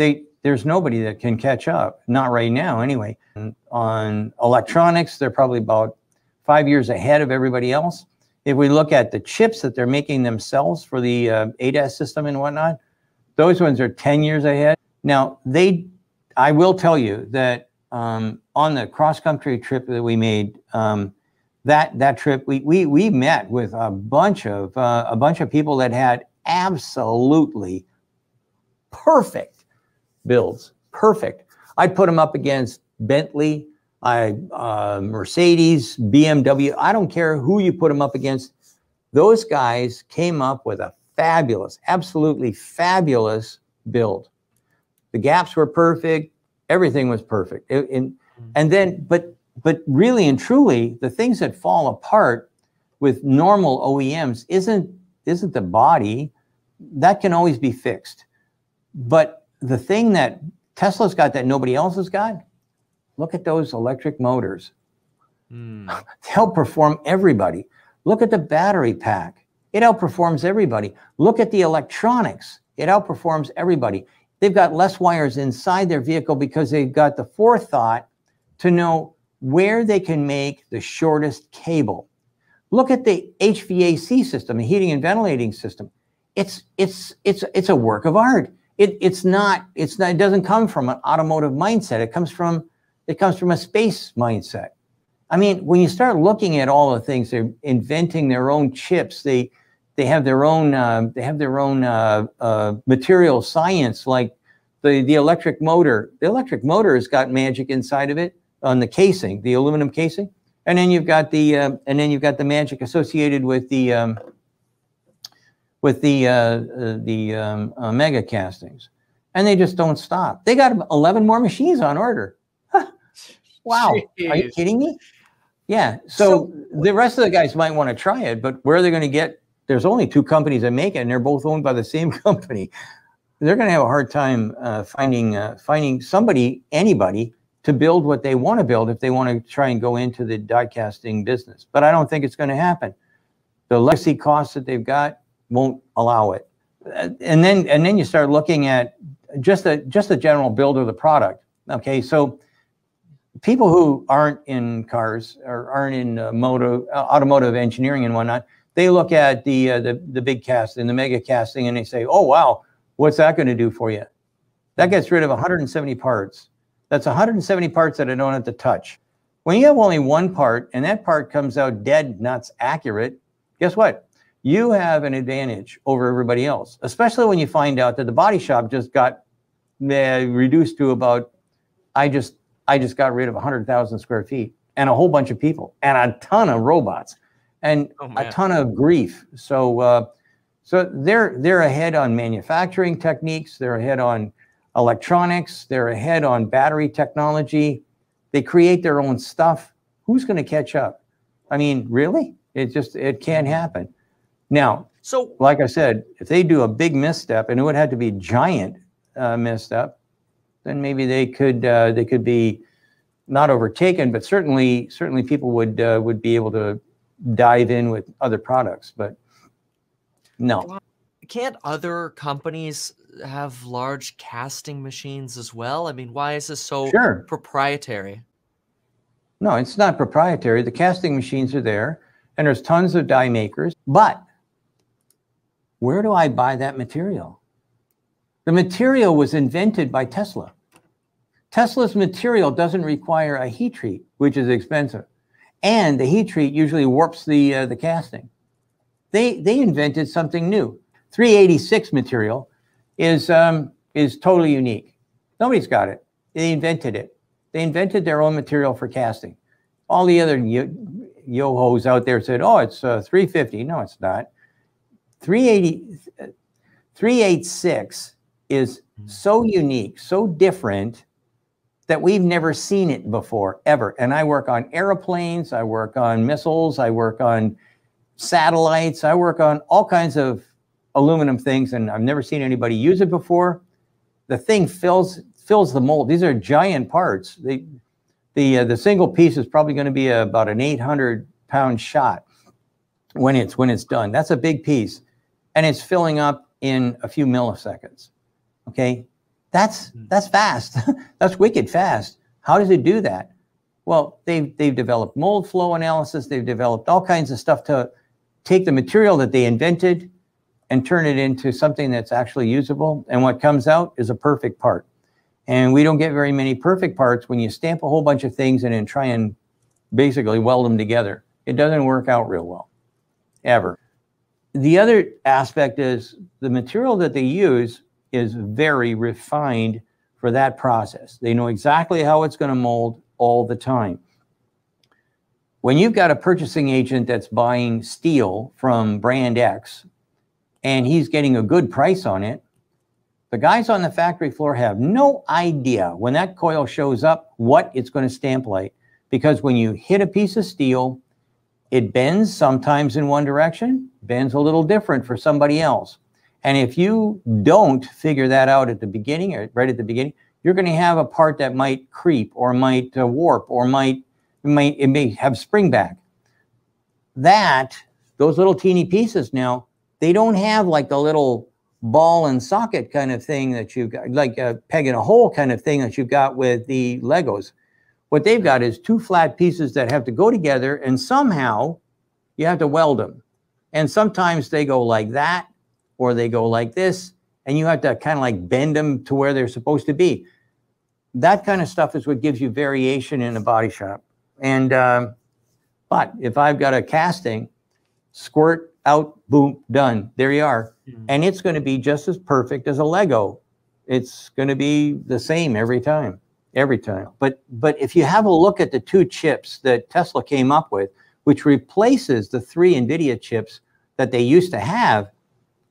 they there's nobody that can catch up, not right now anyway. And on electronics, they're probably about five years ahead of everybody else. If we look at the chips that they're making themselves for the uh, ADAS system and whatnot, those ones are 10 years ahead. Now, they, I will tell you that um, on the cross-country trip that we made, um, that that trip we we we met with a bunch of uh, a bunch of people that had absolutely perfect builds. Perfect. I put them up against Bentley, I uh, Mercedes, BMW. I don't care who you put them up against. Those guys came up with a fabulous, absolutely fabulous build. The gaps were perfect. Everything was perfect. It, it, mm-hmm. and then, but but really and truly, the things that fall apart with normal OEMs isn't isn't the body that can always be fixed, but the thing that Tesla's got that nobody else has got, look at those electric motors. Mm. they outperform everybody. Look at the battery pack. It outperforms everybody. Look at the electronics. It outperforms everybody. They've got less wires inside their vehicle because they've got the forethought to know where they can make the shortest cable. Look at the HVAC system, the heating and ventilating system. It's it's it's it's a work of art it, it's not it's not it doesn't come from an automotive mindset it comes from it comes from a space mindset i mean when you start looking at all the things they're inventing their own chips they they have their own uh, they have their own uh, uh, material science like the the electric motor the electric motor has got magic inside of it on the casing the aluminum casing and then you've got the uh, and then you've got the magic associated with the um, with the uh, uh the um, uh, mega castings, and they just don't stop. They got 11 more machines on order. Wow, Jeez. are you kidding me? Yeah. So, so the rest of the guys might want to try it, but where are they going to get? There's only two companies that make it, and they're both owned by the same company. They're going to have a hard time uh, finding uh, finding somebody, anybody, to build what they want to build if they want to try and go into the die casting business. But I don't think it's going to happen. The legacy costs that they've got won't allow it. And then and then you start looking at just the just the general build of the product. Okay, so people who aren't in cars or aren't in uh, moto, uh, automotive engineering and whatnot, they look at the, uh, the the big cast and the mega casting and they say, "Oh wow, what's that going to do for you?" That gets rid of 170 parts. That's 170 parts that I don't have to touch. When you have only one part and that part comes out dead, nuts, accurate, guess what? you have an advantage over everybody else, especially when you find out that the body shop just got eh, reduced to about, I just, I just got rid of 100,000 square feet and a whole bunch of people and a ton of robots and oh, a ton of grief. So, uh, so they're, they're ahead on manufacturing techniques. They're ahead on electronics. They're ahead on battery technology. They create their own stuff. Who's going to catch up? I mean, really? It just, it can't mm-hmm. happen. Now, so like I said, if they do a big misstep, and it would have to be giant uh, misstep, then maybe they could uh, they could be not overtaken, but certainly certainly people would uh, would be able to dive in with other products. But no, can't other companies have large casting machines as well? I mean, why is this so sure. proprietary? No, it's not proprietary. The casting machines are there, and there's tons of die makers, but where do I buy that material? The material was invented by Tesla. Tesla's material doesn't require a heat treat, which is expensive. And the heat treat usually warps the, uh, the casting. They, they invented something new. 386 material is, um, is totally unique. Nobody's got it. They invented it. They invented their own material for casting. All the other yo- yohos out there said, oh, it's uh, 350. No, it's not. 386 is mm-hmm. so unique, so different that we've never seen it before, ever. And I work on airplanes, I work on missiles, I work on satellites, I work on all kinds of aluminum things, and I've never seen anybody use it before. The thing fills fills the mold. These are giant parts. They, the uh, the single piece is probably going to be a, about an 800 pound shot when it's when it's done. That's a big piece and it's filling up in a few milliseconds. Okay, that's hmm. that's fast. that's wicked fast. How does it do that? Well, they've they've developed mold flow analysis. They've developed all kinds of stuff to take the material that they invented and turn it into something that's actually usable. And what comes out is a perfect part. And we don't get very many perfect parts when you stamp a whole bunch of things and then try and basically weld them together. It doesn't work out real well, ever the other aspect is the material that they use is very refined for that process. They know exactly how it's going to mold all the time. When you've got a purchasing agent that's buying steel from brand X and he's getting a good price on it, the guys on the factory floor have no idea when that coil shows up what it's going to stamp like because when you hit a piece of steel, it bends sometimes in one direction, bends a little different for somebody else. And if you don't figure that out at the beginning or right at the beginning, you're going to have a part that might creep or might uh, warp or might, might it may have spring back. That those little teeny pieces now they don't have like the little ball and socket kind of thing that you've got, like a peg in a hole kind of thing that you've got with the Legos. What they've got is two flat pieces that have to go together, and somehow you have to weld them. And sometimes they go like that, or they go like this, and you have to kind of like bend them to where they're supposed to be. That kind of stuff is what gives you variation in a body shop. And uh, but if I've got a casting, squirt out, boom, done. There you are, mm-hmm. and it's going to be just as perfect as a Lego. It's going to be the same every time every time. But but if you have a look at the two chips that Tesla came up with, which replaces the three NVIDIA chips that they used to have,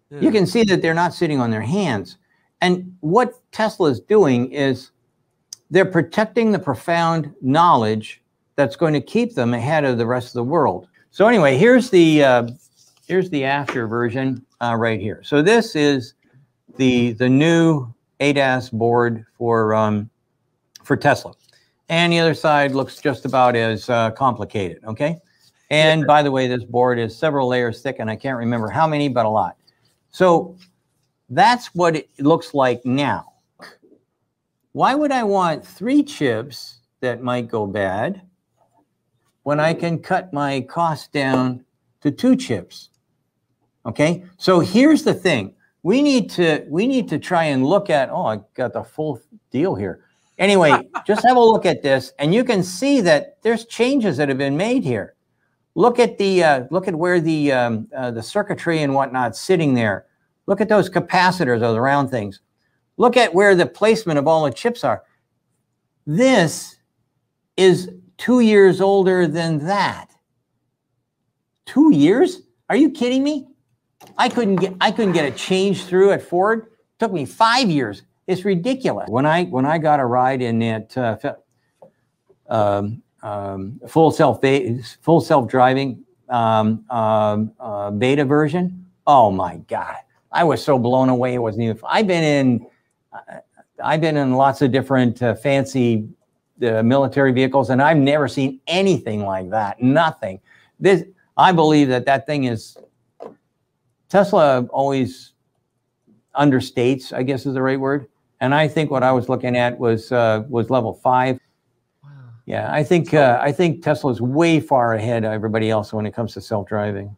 yeah. you hmm. can see that they're not sitting on their hands. And what Tesla is doing is they're protecting the profound knowledge that's going to keep them ahead of the rest of the world. So anyway, here's the uh, here's the after version uh, right here. So this is the the new ADAS board for um, for Tesla. And the other side looks just about as uh, complicated, okay? And by the way, this board is several layers thick, and I can't remember how many, but a lot. So that's what it looks like now. Why would I want three chips that might go bad when I can cut my cost down to two chips? Okay, so here's the thing. We need to we need to try and look at, oh, I got the full deal here. Anyway, just have a look at this, and you can see that there's changes that have been made here. Look at the uh, look at where the um, uh, the circuitry and whatnot sitting there. Look at those capacitors, those round things. Look at where the placement of all the chips are. This is two years older than that. Two years? Are you kidding me? I couldn't get I couldn't get a change through at Ford. It took me five years. It's ridiculous. When I when I got a ride in that uh, um, um, full self full self driving um, um, uh, beta version, oh my god, I was so blown away. It wasn't even. I've been in I've been in lots of different uh, fancy uh, military vehicles, and I've never seen anything like that. Nothing. This I believe that that thing is Tesla always understates, I guess is the right word, and I think what I was looking at was uh, was level five. Wow. Yeah, I think uh, I think Tesla's way far ahead of everybody else when it comes to self driving.